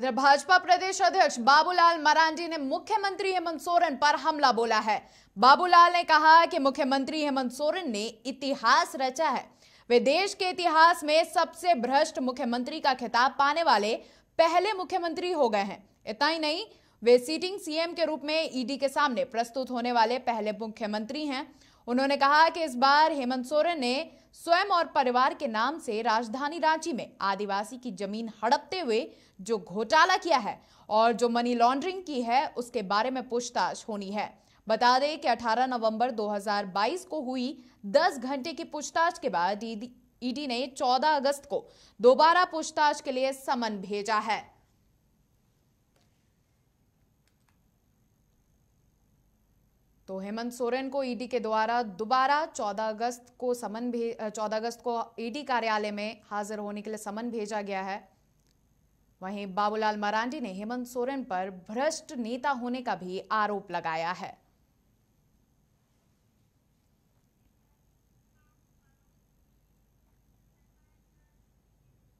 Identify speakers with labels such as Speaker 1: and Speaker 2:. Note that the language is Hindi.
Speaker 1: इधर भाजपा प्रदेश अध्यक्ष बाबूलाल मरांडी ने मुख्यमंत्री हेमंत सोरेन पर हमला बोला है बाबूलाल ने कहा कि मुख्यमंत्री हेमंत सोरेन ने इतिहास रचा है वे देश के इतिहास में सबसे भ्रष्ट मुख्यमंत्री का खिताब पाने वाले पहले मुख्यमंत्री हो गए हैं इतना ही नहीं वे सीटिंग सीएम के रूप में ईडी के सामने प्रस्तुत होने वाले पहले मुख्यमंत्री हैं उन्होंने कहा कि इस बार हेमंत सोरेन ने स्वयं और परिवार के नाम से राजधानी रांची में आदिवासी की जमीन हड़पते हुए जो घोटाला किया है और जो मनी लॉन्ड्रिंग की है उसके बारे में पूछताछ होनी है बता दें कि 18 नवंबर 2022 को हुई 10 घंटे की पूछताछ के बाद ईडी ने 14 अगस्त को दोबारा पूछताछ के लिए समन भेजा है तो हेमंत सोरेन को ईडी के द्वारा दोबारा 14 अगस्त को समन भेज चौदह अगस्त को ईडी कार्यालय में हाजिर होने के लिए समन भेजा गया है वहीं बाबूलाल मरांडी ने हेमंत सोरेन पर भ्रष्ट नेता होने का भी आरोप लगाया है